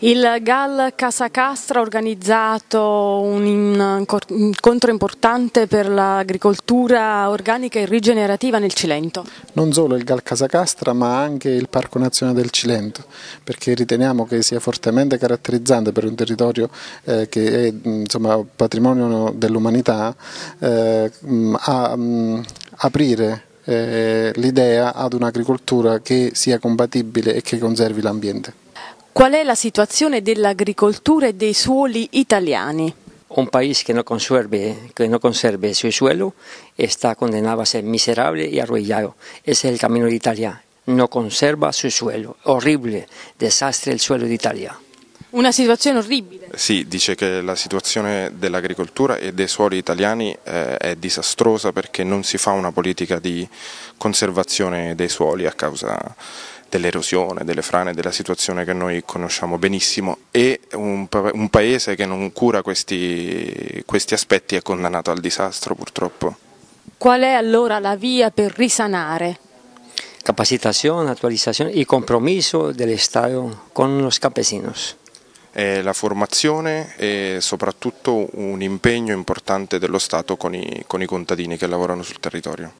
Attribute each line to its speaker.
Speaker 1: Il GAL Casa Castra ha organizzato un incontro importante per l'agricoltura organica e rigenerativa nel Cilento.
Speaker 2: Non solo il GAL Casa Castra ma anche il Parco Nazionale del Cilento perché riteniamo che sia fortemente caratterizzante per un territorio eh, che è insomma, patrimonio dell'umanità eh, a mh, aprire eh, l'idea ad un'agricoltura che sia compatibile e che conservi l'ambiente.
Speaker 1: Qual è la situazione dell'agricoltura e dei suoli italiani?
Speaker 3: Un paese che non, conserva, che non conserve il suo suolo sta condannato a essere miserabile e arruinato. Ese è il cammino dell'Italia. Non conserva il suo suolo. Orribile desastre il
Speaker 4: suolo d'Italia.
Speaker 1: Una situazione orribile.
Speaker 4: Sì, dice che la situazione dell'agricoltura e dei suoli italiani eh, è disastrosa perché non si fa una politica di conservazione dei suoli a causa dell'erosione, delle frane, della situazione che noi conosciamo benissimo e un, un paese che non cura questi, questi aspetti è condannato al disastro purtroppo.
Speaker 1: Qual è allora la via per risanare?
Speaker 3: Capacitazione, attualizzazione e compromesso del Estado con
Speaker 4: los campesinos eh, la formazione e soprattutto un impegno importante dello Stato con i, con i contadini che lavorano sul territorio.